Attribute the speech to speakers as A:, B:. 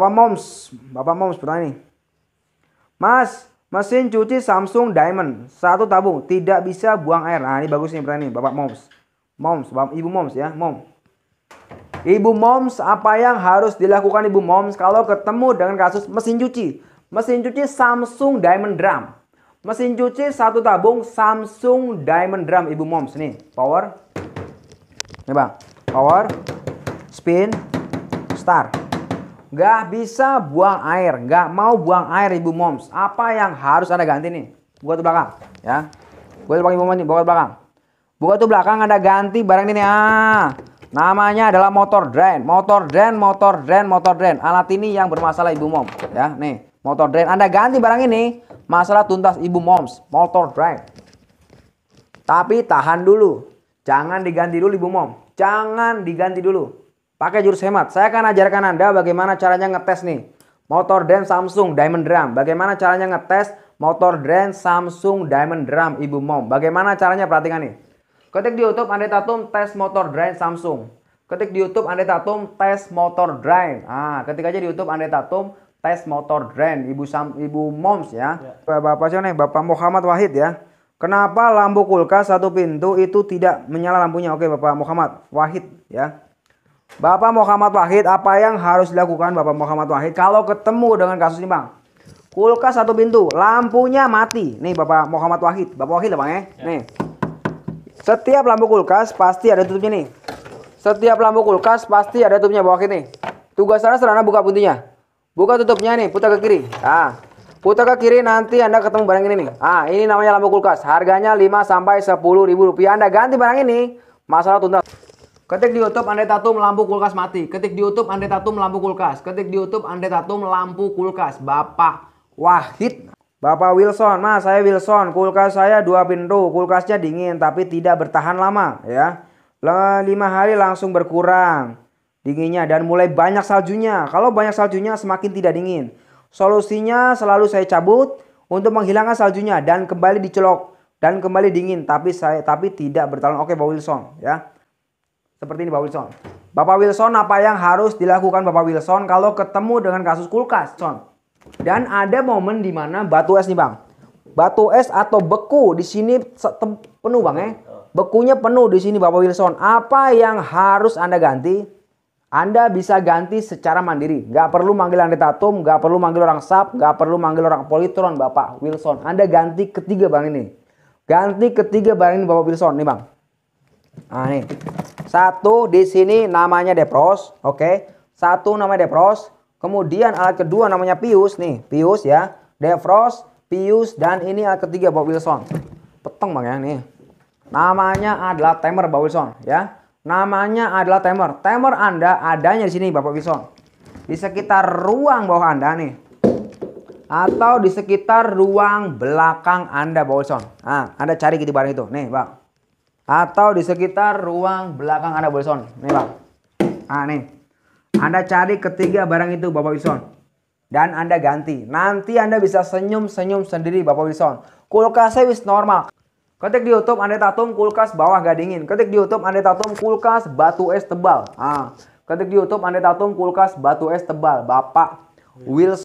A: Bapak Moms, Bapak Moms bertanya nih. Mas, mesin cuci Samsung Diamond, satu tabung, tidak bisa buang air. Nah, ini bagus nih bertanya nih, Bapak Moms. Moms, Bapak, Ibu Moms ya, Mom. Ibu Moms, apa yang harus dilakukan Ibu Moms kalau ketemu dengan kasus mesin cuci? Mesin cuci Samsung Diamond Drum. Mesin cuci satu tabung Samsung Diamond Drum Ibu Moms. Nih, power. Nih Bang, power, spin, start nggak bisa buang air, nggak mau buang air ibu moms. Apa yang harus anda ganti nih? Buka tuh belakang, ya. Buka tuh belakang ibu moms nih, buka belakang. Buka tuh belakang anda ganti barang ini Ah, namanya adalah motor drain, motor drain, motor drain, motor drain. Alat ini yang bermasalah ibu moms, ya. Nih, motor drain. Anda ganti barang ini, masalah tuntas ibu moms, motor drain. Tapi tahan dulu, jangan diganti dulu ibu moms. jangan diganti dulu. Pakai jurus hemat. Saya akan ajarkan Anda bagaimana caranya ngetes nih. Motor drain Samsung Diamond Drum. Bagaimana caranya ngetes motor drain Samsung Diamond Drum Ibu Mom. Bagaimana caranya perhatikan nih. Ketik di YouTube Anda Tatum tes motor drain Samsung. Ketik di YouTube Anda Tatum tes motor drain. Ah, ketik aja di YouTube Anda Tatum tes motor drain Ibu Sam Ibu Moms ya. ya. Bapak siapa nih? Bapak Muhammad Wahid ya. Kenapa lampu kulkas satu pintu itu tidak menyala lampunya? Oke, Bapak Muhammad Wahid ya. Bapak Muhammad Wahid, apa yang harus dilakukan Bapak Muhammad Wahid kalau ketemu dengan kasus ini, Bang? Kulkas satu pintu, lampunya mati. Nih Bapak Muhammad Wahid. Bapak Wahid, Bang ya. ya. Nih. Setiap lampu kulkas pasti ada tutupnya nih. Setiap lampu kulkas pasti ada tutupnya Bapak Wahid nih. Tugas sana sederhana buka pintunya. Buka tutupnya nih, putar ke kiri. Ah. Putar ke kiri nanti Anda ketemu barang ini nih. Ah, ini namanya lampu kulkas. Harganya 5 sampai 10 ribu rupiah. Anda ganti barang ini, masalah tuntas. Ketik di YouTube Andre Tatum lampu kulkas mati. Ketik di YouTube Andre Tatum lampu kulkas. Ketik di YouTube Andre Tatum lampu kulkas. Bapak Wahid. Bapak Wilson, Mas, saya Wilson. Kulkas saya dua pintu. Kulkasnya dingin tapi tidak bertahan lama, ya. Lima hari langsung berkurang dinginnya dan mulai banyak saljunya. Kalau banyak saljunya semakin tidak dingin. Solusinya selalu saya cabut untuk menghilangkan saljunya dan kembali dicelok dan kembali dingin tapi saya tapi tidak bertahan. Oke, Pak Wilson, ya. Seperti ini Bapak Wilson. Bapak Wilson apa yang harus dilakukan Bapak Wilson kalau ketemu dengan kasus kulkas? Son. Dan ada momen di mana batu es nih Bang. Batu es atau beku di sini penuh Bang ya. Bekunya penuh di sini Bapak Wilson. Apa yang harus Anda ganti? Anda bisa ganti secara mandiri. Gak perlu manggil Anda Tatum, gak perlu manggil orang SAP, gak perlu manggil orang Politron Bapak Wilson. Anda ganti ketiga Bang ini. Ganti ketiga bang ini Bapak Wilson nih Bang. Nah nih. Satu di sini namanya depros, oke. Okay. Satu namanya depros, kemudian alat kedua namanya pius nih, pius ya. Defrost, pius dan ini alat ketiga Bob Wilson. Peteng Bang ya nih. Namanya adalah timer Bob Wilson ya. Namanya adalah timer. Timer Anda adanya di sini Bapak Wilson. Di sekitar ruang bawah Anda nih. Atau di sekitar ruang belakang Anda Bapak Wilson. Nah, Anda cari gitu barang itu. Nih, Bang atau di sekitar ruang belakang Anda Wilson. Nih Bang. Nah nih. Anda cari ketiga barang itu Bapak Wilson. Dan Anda ganti. Nanti Anda bisa senyum-senyum sendiri Bapak Wilson. Kulkasnya wis normal. Ketik di YouTube Anda tatung kulkas bawah gak dingin. Ketik di YouTube Anda tatung kulkas batu es tebal. Ah. Ketik di YouTube Anda tatung kulkas batu es tebal. Bapak Wilson.